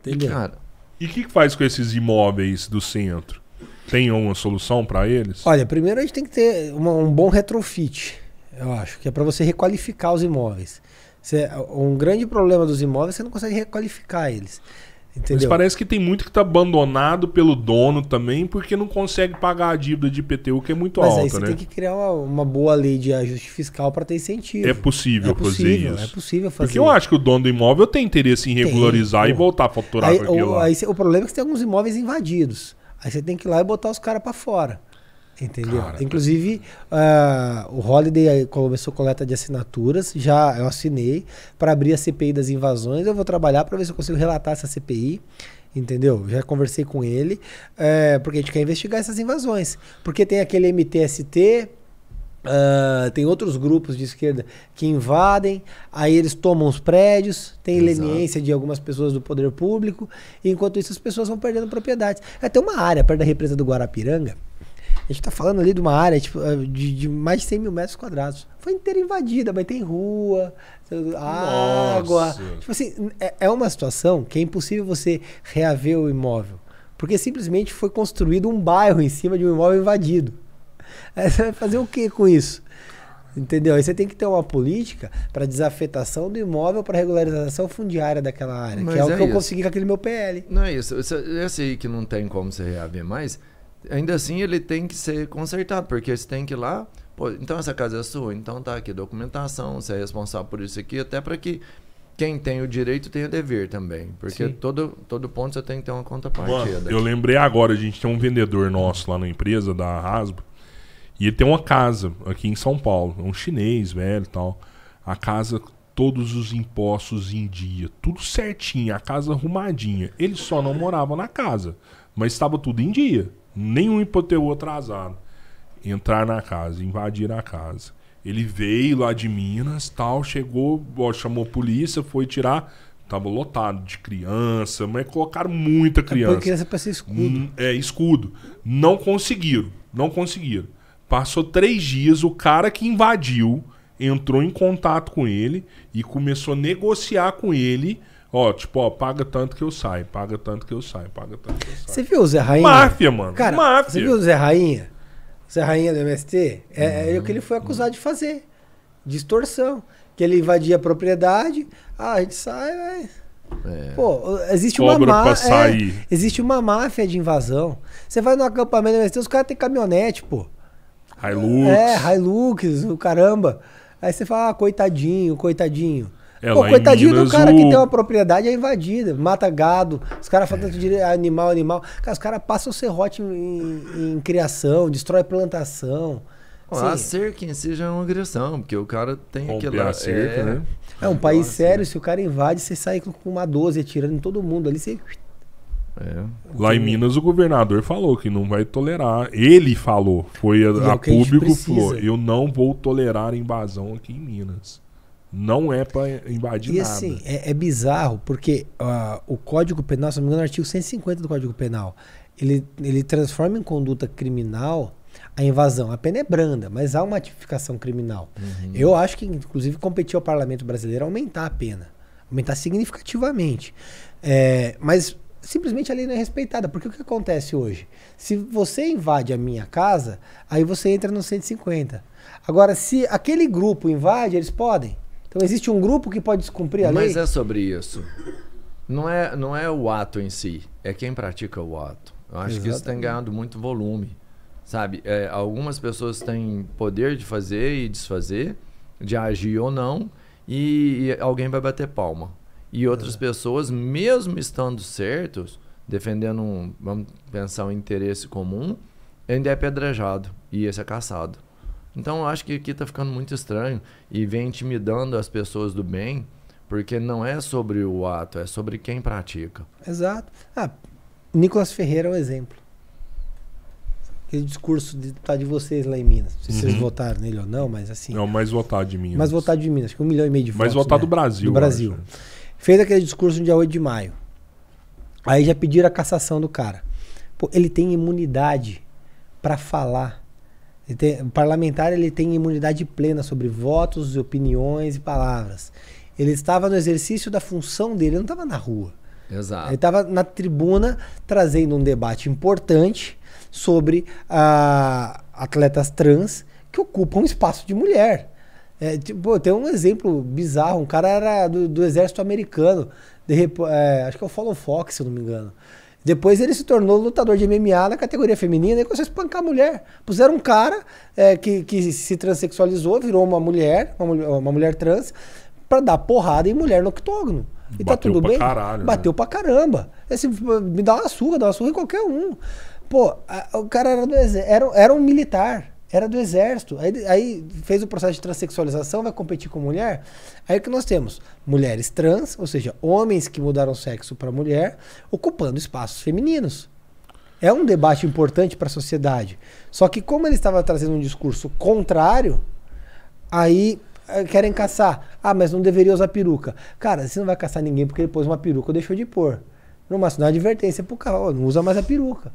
Entendeu? Cara. E o que, que faz com esses imóveis do centro? Tem uma solução para eles? Olha, primeiro a gente tem que ter uma, um bom retrofit, eu acho, que é para você requalificar os imóveis. um grande problema dos imóveis é que você não consegue requalificar eles. Entendeu? Mas parece que tem muito que tá abandonado pelo dono também, porque não consegue pagar a dívida de IPTU, que é muito Mas alta. Mas aí você né? tem que criar uma, uma, boa lei de ajuste fiscal para ter incentivo. É possível, é possível fazer é isso. É possível fazer. Porque eu acho que o dono do imóvel tem interesse em regularizar tem, e voltar a faturar aí, com aquilo o, lá. Aí, o problema é que você tem alguns imóveis invadidos. Aí você tem que ir lá e botar os caras para fora. Entendeu? Cara, Inclusive, uh, o Holiday começou coleta de assinaturas, já eu assinei para abrir a CPI das invasões. Eu vou trabalhar para ver se eu consigo relatar essa CPI. Entendeu? Já conversei com ele, é, porque a gente quer investigar essas invasões. Porque tem aquele MTST, Uh, ah, tem outros grupos de esquerda que invadem, aí eles tomam os prédios, tem Exato. leniência de algumas pessoas do poder público, enquanto isso as pessoas vão perdendo propriedades. Até tem uma área perto da represa do Guarapiranga a gente tá falando ali de uma área tipo, eh, de, de, mais de 100 mil metros quadrados. Foi inteira invadida, mas tem rua, água. Nossa. Tipo assim, é, é, uma situação que é impossível você reaver o imóvel. Porque simplesmente foi construído um bairro em cima de um imóvel invadido. Aí você vai fazer o que com isso? Entendeu? Aí você tem que ter uma política para desafetação do imóvel para regularização fundiária daquela área, Mas que é, é o é que isso. eu consegui com aquele meu PL. Não é isso. Eu aí que não tem como você reaver mais, ainda assim ele tem que ser consertado, porque você tem que ir lá, pô, então essa casa é sua, então tá aqui documentação, você é responsável por isso aqui, até para que quem tem o direito tem o dever também, porque todo, todo ponto você tem que ter uma conta Mano, eu lembrei agora, a gente tem um vendedor nosso lá na empresa da Rasbo e ele tem uma casa aqui em São Paulo, é um chinês velho e tal. A casa todos os impostos em dia, tudo certinho, a casa arrumadinha. Ele só não morava na casa, mas estava tudo em dia. Nenhum IPTU atrasado. Entrar na casa, invadir a casa. Ele veio lá de Minas, tal, chegou, ó, chamou a polícia, foi tirar. Tava lotado de criança, mas colocaram muita é criança. É criança pra ser escudo. Hum, é, escudo. Não conseguiram, não conseguiram. Passou três dias, o cara que invadiu entrou em contato com ele e começou a negociar com ele Ó, tipo, ó, paga tanto que eu saio, paga tanto que eu saio, paga tanto que eu saio. Você viu o Zé Rainha? Máfia, mano. Cara, máfia. Você viu o Zé Rainha? O Zé Rainha do MST? É, é, é o que ele foi acusado de fazer. Distorção. Que ele invadia a propriedade, ah, a gente sai, velho. É. Pô, existe uma máfia. É, existe uma máfia de invasão. Você vai no acampamento do MST, os caras têm caminhonete, pô. Hilux. É, Hilux, o caramba. Aí você fala, ah, coitadinho, coitadinho. É, Pô, coitadinho Minas, do cara o... que tem uma propriedade é invadida, mata gado, os caras falam tanto de animal, animal. Cara, os caras passam o serrote em, em criação, destrói plantação. Assim, a cerca em si já é uma agressão, porque o cara tem aquela. Cerca, é... Né? é um país Nossa, sério, né? se o cara invade, você sai com uma 12 atirando em todo mundo ali, você. É. Lá em Minas o governador falou que não vai tolerar. Ele falou, foi a, é a público falou, eu não vou tolerar invasão aqui em Minas. Não é para invadir e, nada. E assim, é, é, bizarro, porque uh, o Código Penal, se não me engano, o é artigo 150 do Código Penal, ele, ele transforma em conduta criminal a invasão. A pena é branda, mas há uma tipificação criminal. Uhum. Eu acho que, inclusive, competir ao parlamento brasileiro é aumentar a pena. Aumentar significativamente. É, mas simplesmente a lei não é respeitada. Porque o que acontece hoje? Se você invade a minha casa, aí você entra no 150. Agora, se aquele grupo invade, eles podem. Então existe um grupo que pode descumprir a Mas lei? Mas é sobre isso. Não é, não é o ato em si, é quem pratica o ato. Eu acho Exatamente. que isso tem ganhado muito volume. Sabe, é, algumas pessoas têm poder de fazer e desfazer, de agir ou não, e, e alguém vai bater palma. E outras é. pessoas, mesmo estando certos, defendendo, um, vamos pensar, um interesse comum, ainda é apedrejado e esse é caçado. Então eu acho que aqui está ficando muito estranho e vem intimidando as pessoas do bem, porque não é sobre o ato, é sobre quem pratica. Exato. Ah, Nicolas Ferreira é um exemplo. Aquele discurso de tá de vocês lá em Minas. Não sei se uhum. vocês votaram nele ou não, mas assim. Não, mais votado de Minas. Mais votado de Minas, acho que um milhão e meio de votos. Mais votado né? do Brasil. Do Brasil. Fez aquele discurso no dia 8 de maio. Aí já pediram a cassação do cara. Pô, ele tem imunidade para falar tem, o parlamentar ele tem imunidade plena sobre votos, opiniões e palavras. Ele estava no exercício da função dele, ele não estava na rua. Exato. Ele estava na tribuna trazendo um debate importante sobre ah, atletas trans que ocupam espaço de mulher. É, tipo, tem um exemplo bizarro. Um cara era do, do exército americano. De, é, acho que é o Follow Fox, se eu não me engano. Depois ele se tornou lutador de MMA na categoria feminina e começou a espancar a mulher. Puseram um cara é, que, que se transexualizou, virou uma mulher, uma, uma mulher trans, para dar porrada em mulher no octógono. E tá Bateu tá tudo pra bem? Caralho, né? Bateu né? pra caramba. Esse, me dá uma surra, dá uma surra em qualquer um. Pô, a, o cara era, do, era, era um militar. Era do exército. Aí, aí, fez o processo de transexualização, vai competir com mulher. Aí o que nós temos? Mulheres trans, ou seja, homens que mudaram sexo para mulher, ocupando espaços femininos. É um debate importante para a sociedade. Só que como ele estava trazendo um discurso contrário, aí eh, querem caçar. Ah, mas não deveria usar peruca. Cara, você não vai caçar ninguém porque ele pôs uma peruca ou deixou de pôr. Não, mas não é advertência pro cara, não usa mais a peruca.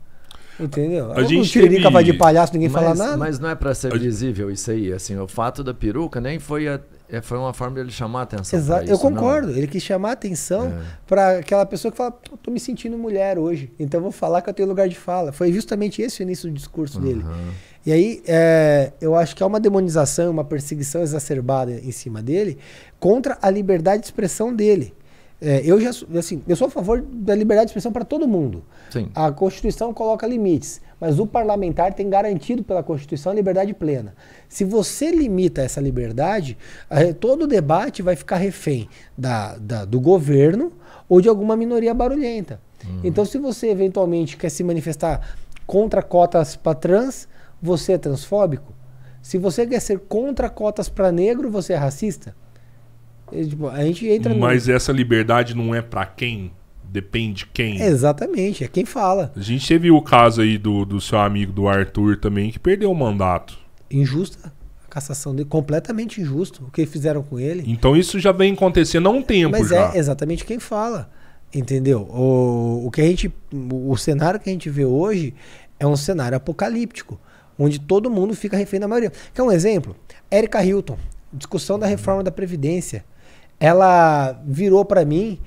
Entendeu? A gente um tiririca teve... vai de palhaço, ninguém mas, fala nada. Mas não é para ser visível isso aí, assim, o fato da peruca nem foi a, é, foi uma forma dele chamar a atenção. Exato, isso, eu concordo. Não. Ele quis chamar a atenção é. para aquela pessoa que fala, tô me sentindo mulher hoje, então vou falar que eu tenho lugar de fala. Foi justamente esse o início do discurso uhum. dele. E aí, é, eu acho que há uma demonização, uma perseguição exacerbada em cima dele contra a liberdade de expressão dele. É, eu já assim, eu sou a favor da liberdade de expressão para todo mundo. Sim. A Constituição coloca limites, mas o parlamentar tem garantido pela Constituição a liberdade plena. Se você limita essa liberdade, é, todo o debate vai ficar refém da, da do governo ou de alguma minoria barulhenta. Uhum. Então, se você eventualmente quer se manifestar contra cotas para trans, você é transfóbico. Se você quer ser contra cotas para negro, você é racista. Tipo, a gente entra Mas no... essa liberdade não é para quem? Depende quem. exatamente, é quem fala. A gente teve o caso aí do, do seu amigo do Arthur também, que perdeu o mandato. Injusta a cassação dele, completamente injusto o que fizeram com ele. Então isso já vem acontecendo há um tempo Mas já. é exatamente quem fala, entendeu? O, o que a gente, o cenário que a gente vê hoje é um cenário apocalíptico, onde todo mundo fica refém da maioria. Quer um exemplo? Érica Hilton, discussão da reforma da Previdência ela virou para mim,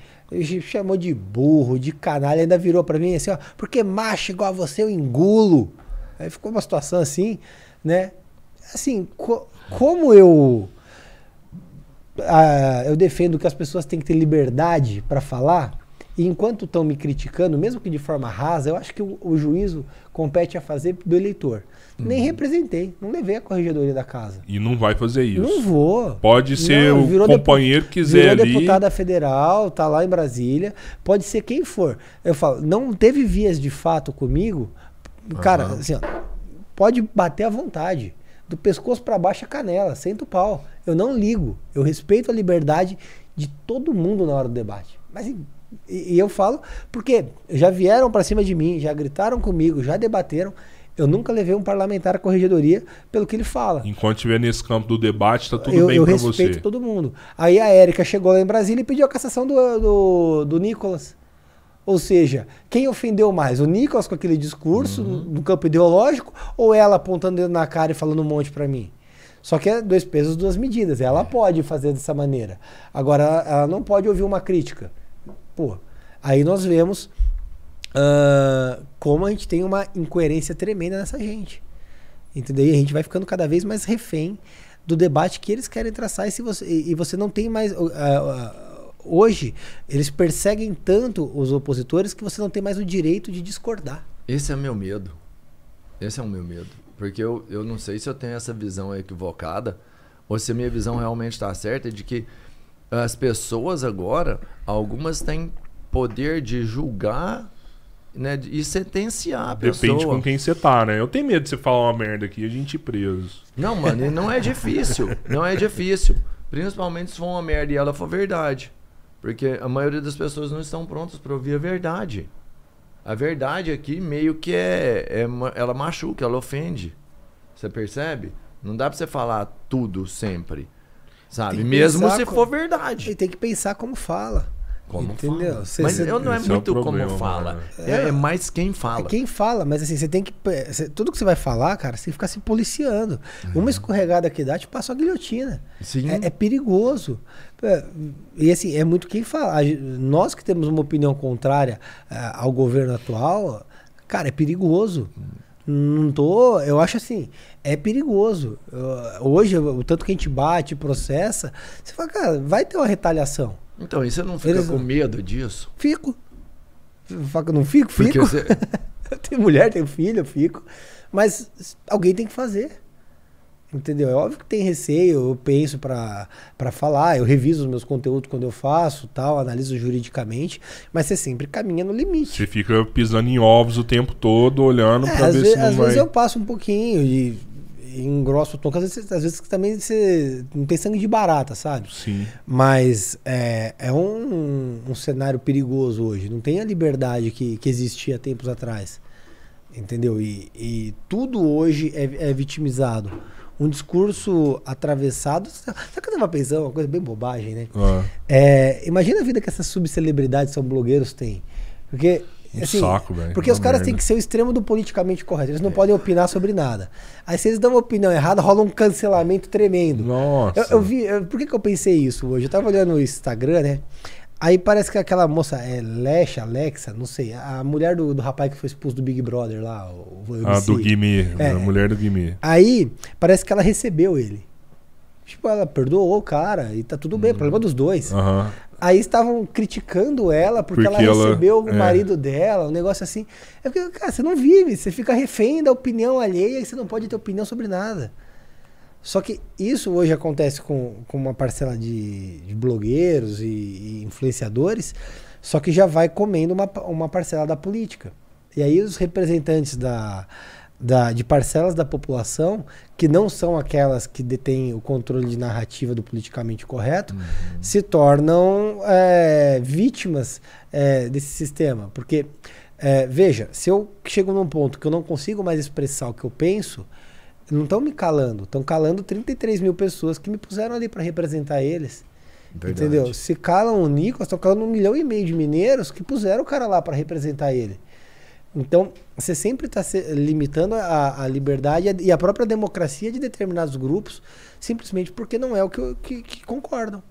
chamou de burro, de canalha, ainda virou para mim assim, ó, porque macho igual a você eu engulo. Aí ficou uma situação assim, né? Assim, co como eu ah, eu defendo que as pessoas têm que ter liberdade para falar, e enquanto estão me criticando, mesmo que de forma rasa, eu acho que o, o juízo compete a fazer do eleitor. Uhum. Nem representei, não levei a corregedoria da casa. E não vai fazer isso. Não vou. Pode ser não, o companheiro que quiser virou ali. deputada federal, tá lá em Brasília, pode ser quem for. Eu falo, não teve vias de fato comigo, cara, uhum. assim, ó, pode bater à vontade. Do pescoço para baixo a canela, senta o pau. Eu não ligo. Eu respeito a liberdade de todo mundo na hora do debate. Mas e, e eu falo porque já vieram para cima de mim, já gritaram comigo, já debateram. Eu nunca levei um parlamentar à corregedoria pelo que ele fala. Enquanto estiver nesse campo do debate, está tudo eu, bem para você. Eu respeito todo mundo. Aí a Érica chegou lá em Brasília e pediu a cassação do, do, do Nicolas. Ou seja, quem ofendeu mais? O Nicolas com aquele discurso uhum. no campo ideológico ou ela apontando dedo na cara e falando um monte para mim? Só que é dois pesos, duas medidas. Ela pode fazer dessa maneira. Agora, ela não pode ouvir uma crítica. Porra. Aí nós vemos uh, como a gente tem uma incoerência tremenda nessa gente. Entendeu? E a gente vai ficando cada vez mais refém do debate que eles querem traçar e, se você, e você não tem mais. Uh, uh, hoje, eles perseguem tanto os opositores que você não tem mais o direito de discordar. Esse é o meu medo. Esse é o meu medo. Porque eu, eu não sei se eu tenho essa visão equivocada ou se a minha visão realmente está certa de que as pessoas agora, algumas têm poder de julgar né, e sentenciar a pessoa. Depende com quem você tá, né? Eu tenho medo de você falar uma merda aqui e a gente ir preso. Não, mano, não é difícil. Não é difícil. Principalmente se for uma merda e ela for verdade. Porque a maioria das pessoas não estão prontas para ouvir a verdade. A verdade aqui meio que é, é ela machuca, ela ofende. Você percebe? Não dá para você falar tudo sempre. Sabe? Mesmo se for verdade. E tem que pensar como fala. Como entendeu? Fala. Cê, mas cê, eu não é, é muito é problema, como fala. Né? É, é, mais quem fala. É quem fala, mas assim, você tem que. Cê, tudo que você vai falar, cara, você tem que ficar se policiando. Uma é. escorregada que dá te passa a guilhotina. Sim. É, é perigoso. E assim, é muito quem fala. Nós que temos uma opinião contrária é, ao governo atual, cara, é perigoso. Uhum. Não tô. Eu acho assim, é perigoso. Eu, hoje, o tanto que a gente bate, processa, você fala, cara, vai ter uma retaliação. Então, e você não fica Eles... com medo disso? Fico. Faca, não fico? Fico. Você... eu tenho mulher, tenho filho, eu fico. Mas alguém tem que fazer. Entendeu? É óbvio que tem receio, eu penso para falar, eu reviso os meus conteúdos quando eu faço, tal, analiso juridicamente, mas você sempre caminha no limite. Você fica pisando em ovos o tempo todo, olhando é, para ver se não Às vai... vezes eu passo um pouquinho e, e engrosso o tom, às vezes, às vezes também você não tem sangue de barata, sabe? Sim. Mas é, é um, um cenário perigoso hoje, não tem a liberdade que, que existia tempos atrás, entendeu? E, e tudo hoje é, é vitimizado um discurso atravessado. Sabe que eu tava pensando? É uma coisa bem bobagem, né? Uhum. É, imagina a vida que essas subcelebridades são blogueiros têm. Porque. Um assim, saco, velho. Porque os caras merda. têm que ser o extremo do politicamente correto. Eles não é. podem opinar sobre nada. Aí, se eles dão uma opinião errada, rola um cancelamento tremendo. Nossa. Eu, eu vi. Eu, por que, que eu pensei isso hoje? Eu tava olhando o Instagram, né? Aí parece que aquela moça, é Lesh, Alexa, não sei, a mulher do, do rapaz que foi expulso do Big Brother lá. O, o ah, do Guimê, é, a mulher do Guimê. Aí parece que ela recebeu ele. Tipo, ela perdoou o cara e tá tudo bem, hum. problema dos dois. Uhum. Aí estavam criticando ela porque, porque ela recebeu ela, o é. marido é. dela, um negócio assim. É porque, cara, você não vive, você fica refém da opinião alheia e você não pode ter opinião sobre nada. Só que isso hoje acontece com, com uma parcela de, de blogueiros e, e, influenciadores, só que já vai comendo uma, uma parcela da política. E aí os representantes da, da, de parcelas da população, que não são aquelas que detêm o controle de narrativa do politicamente correto, uhum. se tornam é, vítimas é, desse sistema. Porque, é, veja, se eu chego num ponto que eu não consigo mais expressar o que eu penso não estão me calando, estão calando 33 mil pessoas que me puseram ali para representar eles. Verdade. Entendeu? Se calam o Nicolas, estão calando um milhão e meio de mineiros que puseram o cara lá para representar ele. Então, você sempre está limitando a, a liberdade e a, e a própria democracia de determinados grupos, simplesmente porque não é o que, que, que concordam.